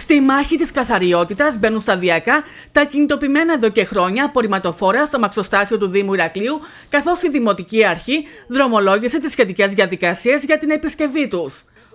Στη μάχη της καθαριότητας μπαίνουν σταδιακά τα κινητοποιημένα εδώ και χρόνια απορριμματοφόρα στο μαξοστάσιο του Δήμου Ηρακλείου, καθώς η Δημοτική Αρχή δρομολόγησε τις σχετικές διαδικασίες για την επισκευή τους.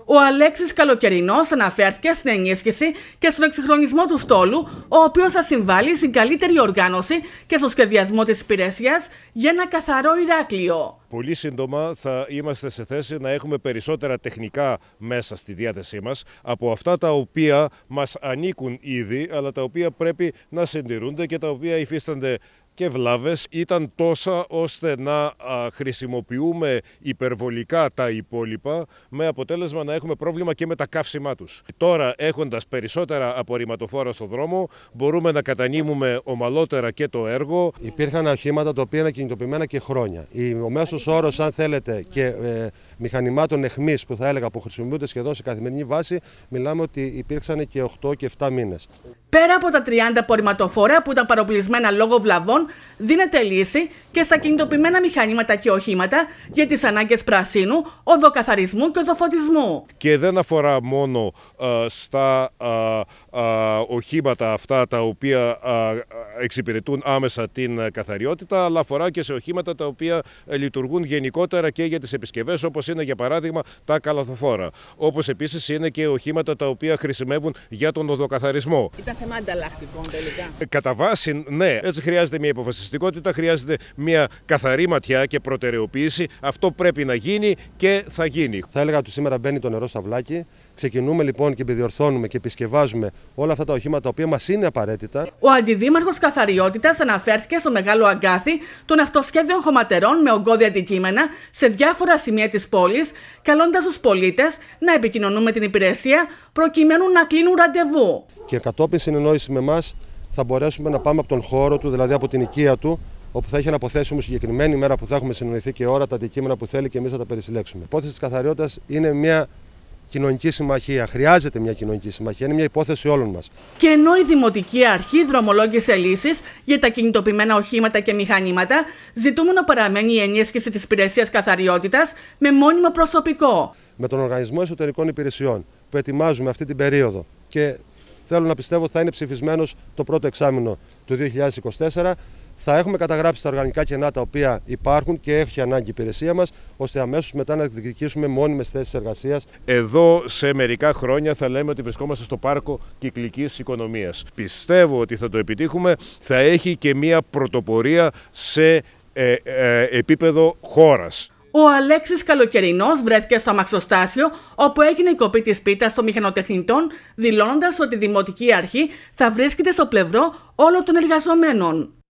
Ο Αλέξης καλοκαιρινός αναφέρθηκε στην ενίσχυση και στον εξυγχρονισμό του στόλου, ο οποίος θα συμβάλλει στην καλύτερη οργάνωση και στο σχεδιασμό της υπηρεσίας για ένα καθαρό Ηράκλειο. Πολύ σύντομα θα είμαστε σε θέση να έχουμε περισσότερα τεχνικά μέσα στη διάθεσή μας από αυτά τα οποία μας ανήκουν ήδη, αλλά τα οποία πρέπει να συντηρούνται και τα οποία υφίστανται και βλάβες ήταν τόσα ώστε να χρησιμοποιούμε υπερβολικά τα υπόλοιπα με αποτέλεσμα να έχουμε πρόβλημα και με τα καύσιμά τους. Τώρα έχοντας περισσότερα απορριμματοφόρα στο δρόμο μπορούμε να κατανείμουμε ομαλότερα και το έργο. Υπήρχαν αρχήματα τα οποία είναι κινητοποιημένα και χρόνια. Ο μέσος μέσο όρος, αν θέλετε, και ε, μηχανημάτων εχμής που θα έλεγα που χρησιμοποιούνται σχεδόν σε καθημερινή βάση, μιλάμε ότι υπήρξαν και 8 και 7 μήνες. Πέρα από τα 30 απορριμματοφόρα που ήταν παροπλισμένα λόγω βλαβών, δίνεται λύση και στα κινητοποιημένα μηχανήματα και οχήματα για τις ανάγκες πρασίνου, οδοκαθαρισμού και οδοφωτισμού. Και δεν αφορά μόνο α, ε, στα α, ε, α, ε, οχήματα αυτά τα οποία εξυπηρετούν άμεσα την καθαριότητα, αλλά αφορά και σε οχήματα τα οποία λειτουργούν γενικότερα και για τις επισκευές, όπως είναι για παράδειγμα τα καλαθοφόρα. Όπως επίσης είναι και οχήματα τα οποία χρησιμεύουν για τον οδοκαθαρισμό θέμα ανταλλακτικών τελικά. Ε, κατά βάση, ναι. Έτσι χρειάζεται μια υποφασιστικότητα, χρειάζεται μια καθαρή ματιά και προτεραιοποίηση. Αυτό πρέπει να γίνει και θα γίνει. Θα έλεγα ότι σήμερα μπαίνει το νερό στα βλάκι. Ξεκινούμε λοιπόν και επιδιορθώνουμε και επισκευάζουμε όλα αυτά τα οχήματα τα οποία μας είναι απαραίτητα. Ο αντιδήμαρχος Καθαριότητας αναφέρθηκε στο μεγάλο αγκάθι των αυτοσχέδιων χωματερών με ογκώδια αντικείμενα σε διάφορα σημεία της πόλης, καλώντας τους πολίτες να επικοινωνούν με την υπηρεσία προκειμένου να κλείνουν ραντεβού και κατόπιν συνεννόηση με εμάς θα μπορέσουμε να πάμε από τον χώρο του, δηλαδή από την οικία του, όπου θα έχει να αποθέσουμε συγκεκριμένη μέρα που θα έχουμε συνοηθεί και ώρα τα αντικείμενα που θέλει και εμείς θα τα περισυλλέξουμε. Η υπόθεση της καθαριότητας είναι μια κοινωνική συμμαχία. Χρειάζεται μια κοινωνική συμμαχία. Είναι μια υπόθεση όλων μας. Και ενώ η Δημοτική Αρχή δρομολόγησε λύσεις για τα κινητοποιημένα οχήματα και μηχανήματα, ζητούμε να παραμένει η ενίσχυση της υπηρεσίας καθαριότητας με μόνιμο προσωπικό. Με τον Οργανισμό Εσωτερικών Υπηρεσιών που ετοιμάζουμε αυτή την περίοδο και Θέλω να πιστεύω ότι θα είναι ψηφισμένος το πρώτο εξάμεινο του 2024. Θα έχουμε καταγράψει τα οργανικά κενά τα οποία υπάρχουν και έχει ανάγκη η υπηρεσία μας, ώστε αμέσως μετά να διεκδικήσουμε μόνιμες θέσεις εργασίας. Εδώ σε μερικά χρόνια θα λέμε ότι βρισκόμαστε στο πάρκο κυκλικής οικονομίας. Πιστεύω ότι θα το επιτύχουμε. Θα έχει και μια πρωτοπορία σε ε, ε, επίπεδο χώρας. Ο Αλέξης Καλοκαιρινός βρέθηκε στο αμαξοστάσιο όπου έγινε η κοπή της πίτας των μηχανοτεχνητών δηλώνοντας ότι η Δημοτική Αρχή θα βρίσκεται στο πλευρό όλων των εργαζομένων.